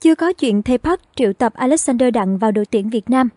chưa có chuyện thầy Park triệu tập Alexander Đặng vào đội tuyển Việt Nam.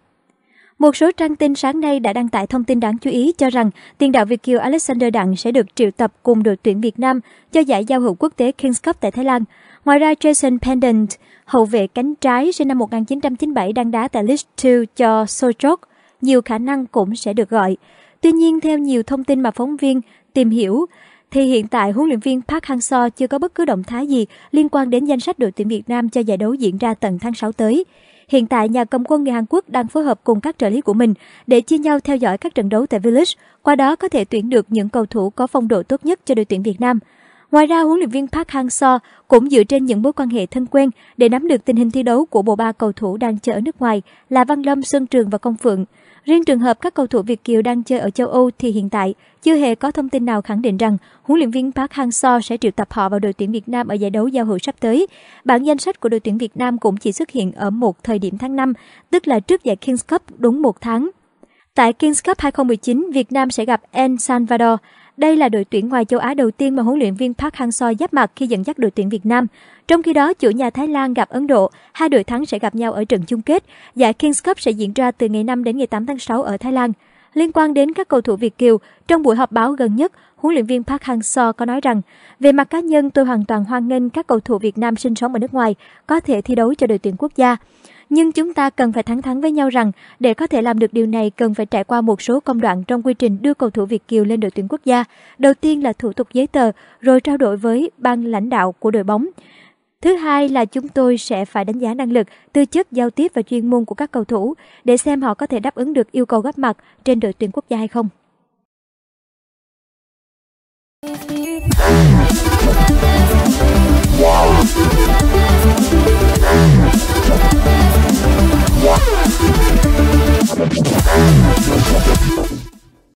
Một số trang tin sáng nay đã đăng tải thông tin đáng chú ý cho rằng tiền đạo Việt Kiều Alexander Đặng sẽ được triệu tập cùng đội tuyển Việt Nam cho giải giao hữu quốc tế Kings Cup tại Thái Lan. Ngoài ra, Jason Pendant, hậu vệ cánh trái sinh năm 1997 đang đá tại League 2 cho Sochok, nhiều khả năng cũng sẽ được gọi. Tuy nhiên, theo nhiều thông tin mà phóng viên tìm hiểu, thì hiện tại huấn luyện viên Park Hang-seo chưa có bất cứ động thái gì liên quan đến danh sách đội tuyển Việt Nam cho giải đấu diễn ra tận tháng 6 tới. Hiện tại, nhà cầm quân người Hàn Quốc đang phối hợp cùng các trợ lý của mình để chia nhau theo dõi các trận đấu tại v qua đó có thể tuyển được những cầu thủ có phong độ tốt nhất cho đội tuyển Việt Nam. Ngoài ra, huấn luyện viên Park Hang-seo cũng dựa trên những mối quan hệ thân quen để nắm được tình hình thi đấu của bộ ba cầu thủ đang chơi ở nước ngoài là Văn Lâm, Xuân Trường và Công Phượng. Riêng trường hợp các cầu thủ Việt Kiều đang chơi ở châu Âu thì hiện tại chưa hề có thông tin nào khẳng định rằng huấn luyện viên Park Hang-seo sẽ triệu tập họ vào đội tuyển Việt Nam ở giải đấu giao hữu sắp tới. Bản danh sách của đội tuyển Việt Nam cũng chỉ xuất hiện ở một thời điểm tháng 5, tức là trước giải Kings Cup đúng một tháng. Tại Kings Cup 2019, Việt Nam sẽ gặp El Salvador. Đây là đội tuyển ngoài châu Á đầu tiên mà huấn luyện viên Park Hang-seo giáp mặt khi dẫn dắt đội tuyển Việt Nam. Trong khi đó, chủ nhà Thái Lan gặp Ấn Độ, hai đội thắng sẽ gặp nhau ở trận chung kết. Giải Kings Cup sẽ diễn ra từ ngày 5 đến ngày 8 tháng 6 ở Thái Lan. Liên quan đến các cầu thủ Việt Kiều, trong buổi họp báo gần nhất, huấn luyện viên Park Hang-seo có nói rằng, về mặt cá nhân tôi hoàn toàn hoan nghênh các cầu thủ Việt Nam sinh sống ở nước ngoài có thể thi đấu cho đội tuyển quốc gia. Nhưng chúng ta cần phải thẳng thắn với nhau rằng để có thể làm được điều này cần phải trải qua một số công đoạn trong quy trình đưa cầu thủ Việt Kiều lên đội tuyển quốc gia. Đầu tiên là thủ tục giấy tờ, rồi trao đổi với ban lãnh đạo của đội bóng. Thứ hai là chúng tôi sẽ phải đánh giá năng lực, tư chất giao tiếp và chuyên môn của các cầu thủ để xem họ có thể đáp ứng được yêu cầu góp mặt trên đội tuyển quốc gia hay không.